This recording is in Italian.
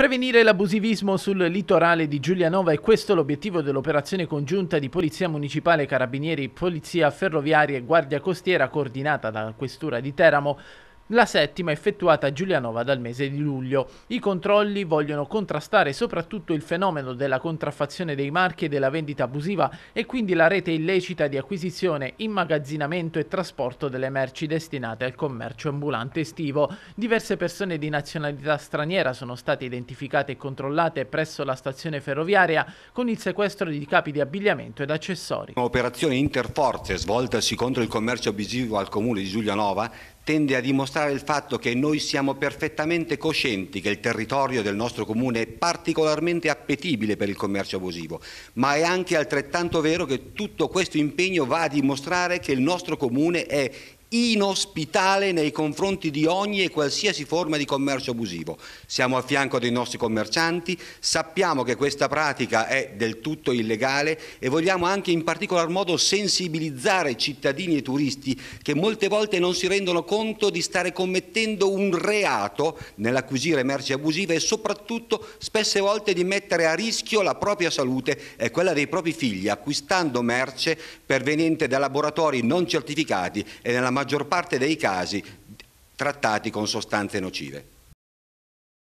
Prevenire l'abusivismo sul litorale di Giulianova è questo l'obiettivo dell'operazione congiunta di Polizia Municipale, Carabinieri, Polizia Ferroviaria e Guardia Costiera coordinata dalla Questura di Teramo la settima effettuata a Giulianova dal mese di luglio. I controlli vogliono contrastare soprattutto il fenomeno della contraffazione dei marchi e della vendita abusiva e quindi la rete illecita di acquisizione, immagazzinamento e trasporto delle merci destinate al commercio ambulante estivo. Diverse persone di nazionalità straniera sono state identificate e controllate presso la stazione ferroviaria con il sequestro di capi di abbigliamento ed accessori. Un'operazione interforze svoltasi contro il commercio abusivo al comune di Giulianova tende a dimostrare il fatto che noi siamo perfettamente coscienti che il territorio del nostro comune è particolarmente appetibile per il commercio abusivo, ma è anche altrettanto vero che tutto questo impegno va a dimostrare che il nostro comune è inospitale nei confronti di ogni e qualsiasi forma di commercio abusivo. Siamo a fianco dei nostri commercianti, sappiamo che questa pratica è del tutto illegale e vogliamo anche in particolar modo sensibilizzare cittadini e turisti che molte volte non si rendono conto di stare commettendo un reato nell'acquisire merci abusive e soprattutto spesse volte di mettere a rischio la propria salute e quella dei propri figli acquistando merce perveniente da laboratori non certificati e nella maggior parte dei casi trattati con sostanze nocive.